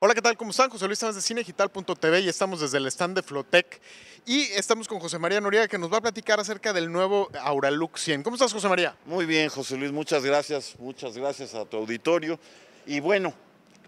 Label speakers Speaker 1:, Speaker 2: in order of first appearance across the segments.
Speaker 1: Hola, ¿qué tal? ¿Cómo están? José Luis estamos de Cinegital.tv y estamos desde el stand de Flotec y estamos con José María Noriega que nos va a platicar acerca del nuevo Auralux 100. ¿Cómo estás, José María? Muy bien,
Speaker 2: José Luis, muchas gracias, muchas gracias a tu auditorio. Y bueno,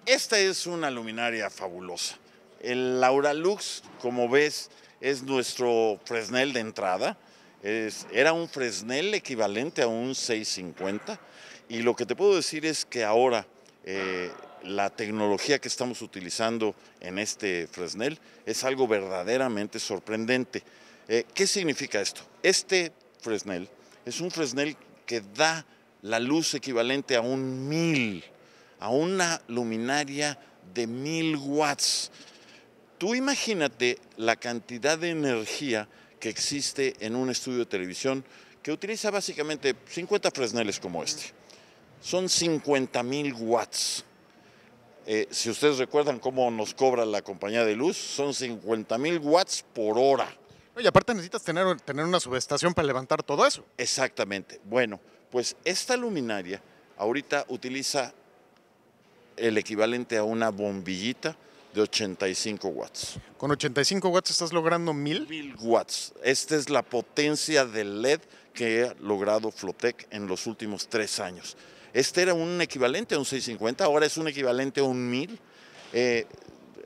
Speaker 2: esta es una luminaria fabulosa. El Auralux, como ves, es nuestro Fresnel de entrada. era un Fresnel equivalente a un 650 y lo que te puedo decir es que ahora... Eh, la tecnología que estamos utilizando en este Fresnel es algo verdaderamente sorprendente. Eh, ¿Qué significa esto? Este Fresnel es un Fresnel que da la luz equivalente a un mil, a una luminaria de mil watts. Tú imagínate la cantidad de energía que existe en un estudio de televisión que utiliza básicamente 50 Fresneles como este. Son 50 mil watts. Eh, si ustedes recuerdan cómo nos cobra la compañía de luz, son 50 mil watts por hora.
Speaker 1: Y aparte necesitas tener, tener una subestación para levantar todo eso. Exactamente. Bueno, pues
Speaker 2: esta luminaria ahorita utiliza el equivalente a una bombillita de 85 watts.
Speaker 1: ¿Con 85 watts estás logrando mil? Mil
Speaker 2: watts. Esta es la potencia del LED que ha logrado Flotec en los últimos tres años. Este era un equivalente a un 650, ahora es un equivalente a un 1000. Eh,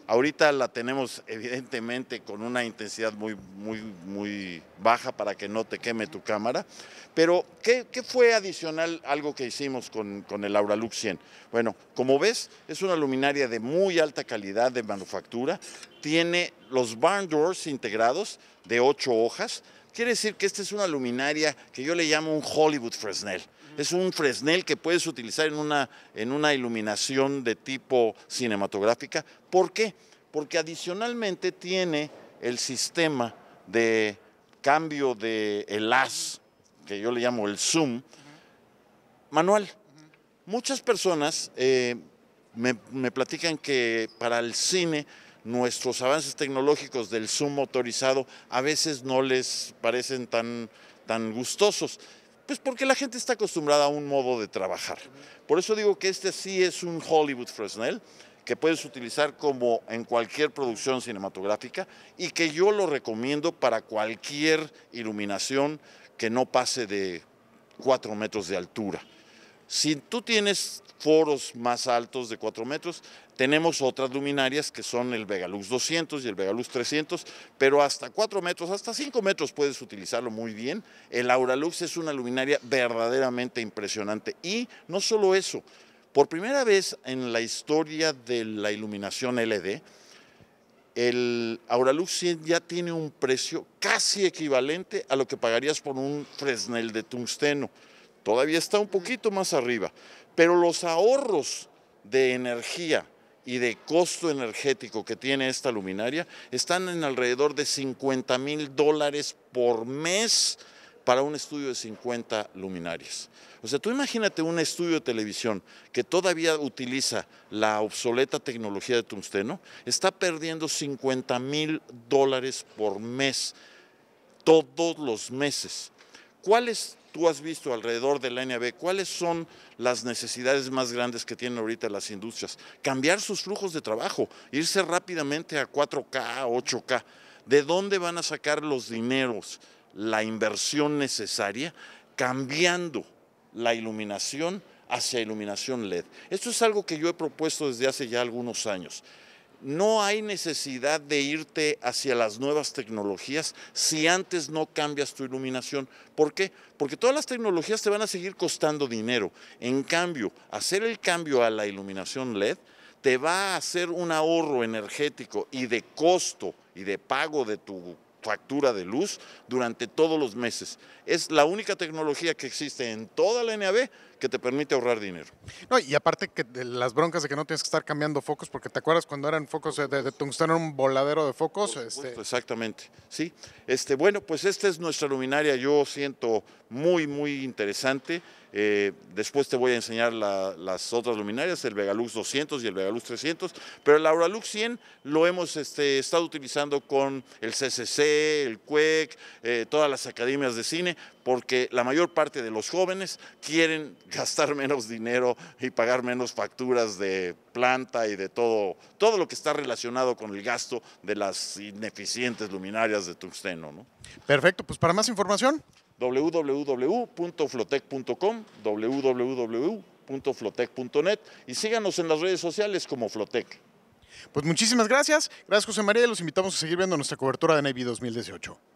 Speaker 2: ahorita la tenemos evidentemente con una intensidad muy, muy, muy baja para que no te queme tu cámara. Pero, ¿qué, fue adicional algo que hicimos con, el Lux 100? Bueno, como ves, es una luminaria de muy alta calidad de manufactura. Tiene los barn doors integrados de ocho hojas, Quiere decir que esta es una luminaria que yo le llamo un Hollywood Fresnel. Es un Fresnel que puedes utilizar en una, en una iluminación de tipo cinematográfica. ¿Por qué? Porque adicionalmente tiene el sistema de cambio de el que yo le llamo el zoom, manual. Muchas personas eh, me, me platican que para el cine nuestros avances tecnológicos del Zoom motorizado a veces no les parecen tan, tan gustosos. Pues porque la gente está acostumbrada a un modo de trabajar. Por eso digo que este sí es un Hollywood Fresnel que puedes utilizar como en cualquier producción cinematográfica y que yo lo recomiendo para cualquier iluminación que no pase de 4 metros de altura. Si tú tienes foros más altos de 4 metros, tenemos otras luminarias que son el Vegalux 200 y el Vegalux 300, pero hasta 4 metros, hasta 5 metros puedes utilizarlo muy bien. El Auralux es una luminaria verdaderamente impresionante y no solo eso, por primera vez en la historia de la iluminación LED, el Auralux ya tiene un precio casi equivalente a lo que pagarías por un Fresnel de tungsteno todavía está un poquito más arriba, pero los ahorros de energía y de costo energético que tiene esta luminaria están en alrededor de 50 mil dólares por mes para un estudio de 50 luminarias. O sea, tú imagínate un estudio de televisión que todavía utiliza la obsoleta tecnología de tungsteno, está perdiendo 50 mil dólares por mes, todos los meses. ¿Cuál es tú has visto alrededor de la NAB, ¿cuáles son las necesidades más grandes que tienen ahorita las industrias? Cambiar sus flujos de trabajo, irse rápidamente a 4K, 8K. ¿De dónde van a sacar los dineros, la inversión necesaria? Cambiando la iluminación hacia iluminación LED. Esto es algo que yo he propuesto desde hace ya algunos años. No hay necesidad de irte hacia las nuevas tecnologías si antes no cambias tu iluminación. ¿Por qué? Porque todas las tecnologías te van a seguir costando dinero. En cambio, hacer el cambio a la iluminación LED te va a hacer un ahorro energético y de costo y de pago de tu factura de luz durante todos los meses. Es la única tecnología que existe en toda la NAB que te permite ahorrar dinero.
Speaker 1: No, y aparte que de las broncas de que no tienes que estar cambiando focos, porque te acuerdas cuando eran focos de, de tungsteno, un voladero de focos. Este
Speaker 2: exactamente, sí. Este, bueno, pues esta es nuestra luminaria, yo siento muy, muy interesante. Eh, después te voy a enseñar las otras luminarias, el Vegalux 200 y el Vegalux 300, pero el Auralux 100 lo hemos este, estado utilizando con el CCC, el CUEC, eh, todas las academias de cine, porque la mayor parte de los jóvenes quieren gastar menos dinero y pagar menos facturas de planta y de todo, todo lo que está relacionado con el gasto de las ineficientes luminarias de Tuxteno.
Speaker 1: Perfecto, pues para más información
Speaker 2: www.flotec.com, www.flotec.net y síganos en las redes sociales como Flotec.
Speaker 1: Pues muchísimas gracias. Gracias José María y los invitamos a seguir viendo nuestra cobertura de Navy 2018.